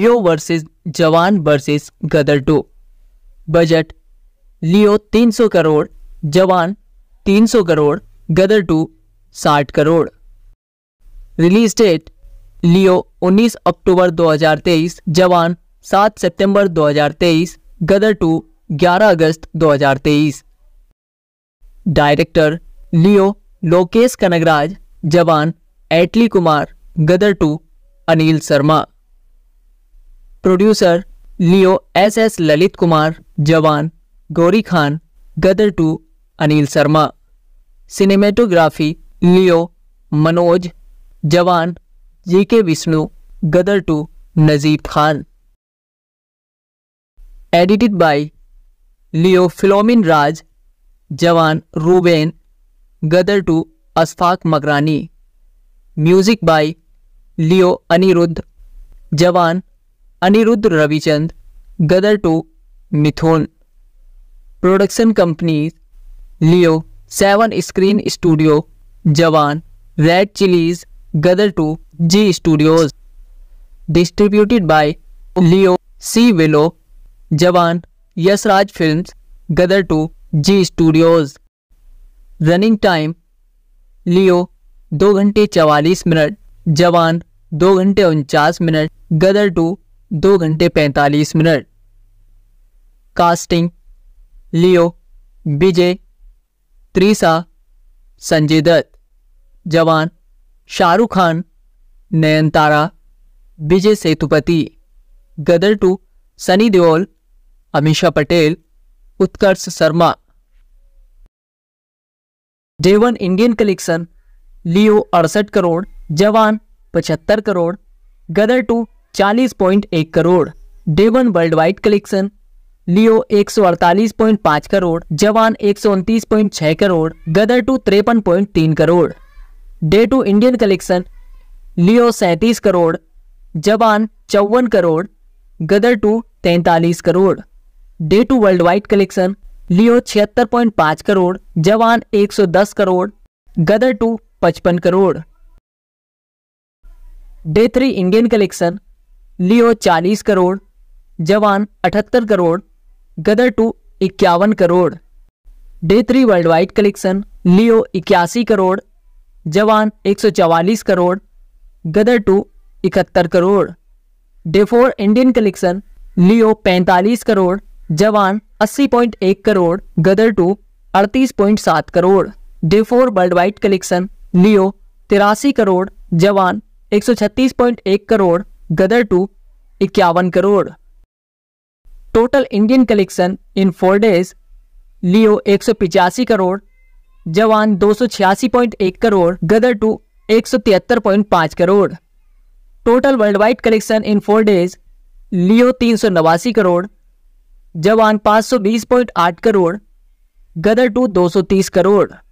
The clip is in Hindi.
लियो versus Jawan versus Gadar two budget Leo 300 crore Jawan 300 crore Gadar two 60 crore release date Leo 19 अक्टूबर 2023 जवान 7 सितंबर 2023 गदर टू 11 अगस्त 2023 director Leo Lokesh Kanagaraj Jawan Atlee Kumar Gadar two Anil Sharma producer Leo S S Lalit Kumar Jawan Gauri Khan Gadar two Anil Sharma cinematography Leo Manoj Jawan G K Vishnu Gadar two Najeeb Khan edited by Leo Philomin Raj Jawan Ruben Gadar two Ashfaq Makrani music by Leo Anirudh Jawan Anirudh Ravichander Gadar two Mithoon production companies Leo seven screen studio Jawan red chillies Gadar two Zee studios distributed by Leo सी विलो Jawan Yashraj films Gadar two Zee studios running time Leo दो घंटे चवालीस मिनट जवान दो घंटे उनचास मिनट गदर टू दो घंटे पैंतालीस minute casting Leo Vijay Trisha Sanjay Dutt Jawan Shahrukh Khan Nayanthara Vijay Sethupathi Gadar two Sunny Deol Ameesha Patel Utkarsh Sharma day one Indian collection Leo अड़सठ करोड़ जवान पचहत्तर crore Gadar two 40.1 crore day one worldwide collection Leo 148.5 crore Jawan एक करोड़ गदर टू त्रेपन crore day two Indian collection Leo सैतीस करोड़ जवान चौवन करोड़ गदर टू तैतालीस crore day two worldwide collection Leo 76.5 crore Jawan 110 crore Gadar two 55 crore day three Indian collection Leo चालीस करोड़ जवान अठहत्तर करोड़ गदर टू इक्यावन crore day three worldwide collection Leo इक्यासी करोड़ जवान 144 करोड़ गदर टू इकहत्तर crore day four Indian collection Leo 45 crore Jawan 80.1 crore Gadar two 38.7 crore day four worldwide collection Leo तिरासी करोड़ जवान 136.1 करोड़ गदर टू इक्यावन crore total Indian collection in four days Leo एक करोड़ जवान दो करोड़ गदर टू एक crore total worldwide collection in four days Leo तीन करोड़ जवान 520.8 करोड़ गदर टू 230 करोड़